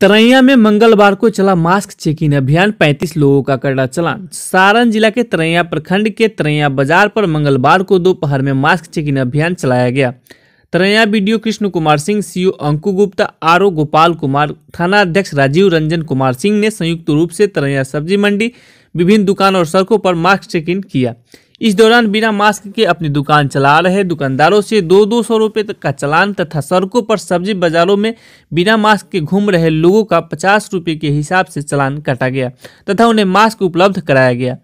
तरैया में मंगलवार को चला मास्क चेकिंग अभियान 35 लोगों का कड़ा चलान सारण जिला के तरैया प्रखंड के तरैया बाजार पर मंगलवार को दोपहर में मास्क चेकिंग अभियान चलाया गया तरैया बीडीओ कृष्ण कुमार सिंह सीओ अंकु गुप्ता आर गोपाल कुमार थाना अध्यक्ष राजीव रंजन कुमार सिंह ने संयुक्त रूप से तरैया सब्जी मंडी विभिन्न दुकान और सड़कों पर मास्क चेकिंग किया इस दौरान बिना मास्क के अपनी दुकान चला रहे दुकानदारों से दो दो सौ रुपये तक का चलान तथा सड़कों पर सब्जी बाजारों में बिना मास्क के घूम रहे लोगों का पचास रुपये के हिसाब से चलान काटा गया तथा उन्हें मास्क उपलब्ध कराया गया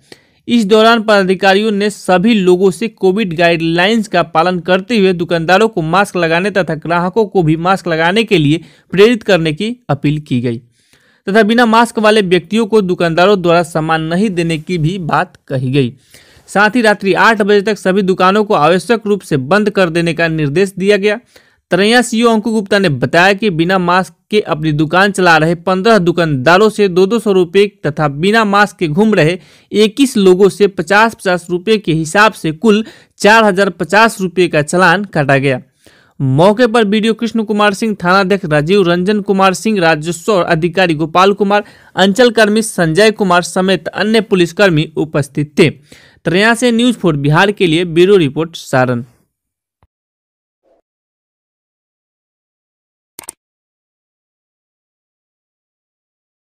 इस दौरान पदाधिकारियों ने सभी लोगों से कोविड गाइडलाइंस का पालन करते हुए दुकानदारों को मास्क लगाने तथा ग्राहकों को भी मास्क लगाने के लिए प्रेरित करने की अपील की गई तथा बिना मास्क वाले व्यक्तियों को दुकानदारों द्वारा सामान नहीं देने की भी बात कही गई साथ ही रात्रि आठ बजे तक सभी दुकानों को आवश्यक रूप से बंद कर देने का निर्देश दिया गया तरैया सीओ अंकु गुप्ता ने बताया कि बिना मास्क के अपनी दुकान चला रहे पंद्रह दुकानदारों से दो दो सौ रुपये तथा बिना मास्क के घूम रहे इक्कीस लोगों से पचास पचास रुपये के हिसाब से कुल चार हजार पचास रुपये का चलान काटा गया मौके पर वीडियो कृष्ण कुमार सिंह थानाध्यक्ष राजीव रंजन कुमार सिंह राजस्व अधिकारी गोपाल कुमार अंचल कर्मी संजय कुमार समेत अन्य पुलिसकर्मी उपस्थित थे ट्रेया से न्यूज फोर बिहार के लिए ब्यूरो रिपोर्ट सारण